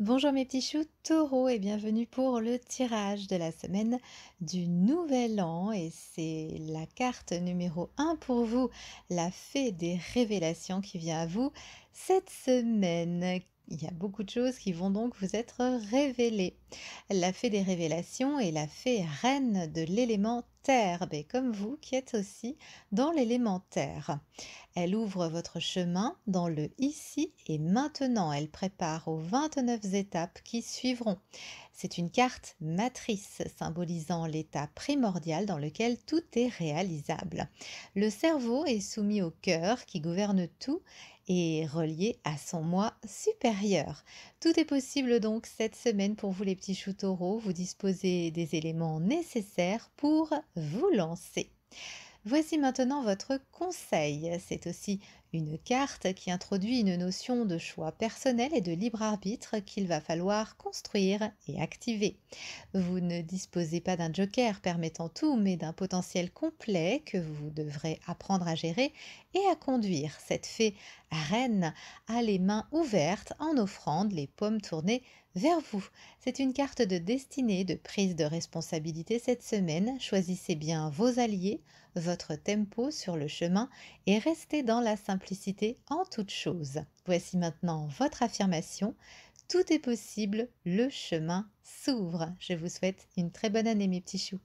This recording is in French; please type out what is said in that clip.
Bonjour mes petits choux taureaux et bienvenue pour le tirage de la semaine du nouvel an et c'est la carte numéro 1 pour vous, la fée des révélations qui vient à vous cette semaine il y a beaucoup de choses qui vont donc vous être révélées. La fée des révélations est la fée reine de l'élément terre, mais comme vous qui êtes aussi dans l'élément terre. Elle ouvre votre chemin dans le ici et maintenant. Elle prépare aux 29 étapes qui suivront. C'est une carte matrice symbolisant l'état primordial dans lequel tout est réalisable. Le cerveau est soumis au cœur qui gouverne tout et relié à son moi supérieur. Tout est possible donc cette semaine pour vous les petits choux taureaux. Vous disposez des éléments nécessaires pour vous lancer. Voici maintenant votre conseil. C'est aussi une carte qui introduit une notion de choix personnel et de libre arbitre qu'il va falloir construire et activer. Vous ne disposez pas d'un joker permettant tout, mais d'un potentiel complet que vous devrez apprendre à gérer et à conduire. Cette fée reine a les mains ouvertes en offrant les pommes tournées vers vous. C'est une carte de destinée, de prise de responsabilité cette semaine. Choisissez bien vos alliés, votre tempo sur le chemin et restez dans la simplicité en toute chose. Voici maintenant votre affirmation. Tout est possible, le chemin s'ouvre. Je vous souhaite une très bonne année mes petits choux.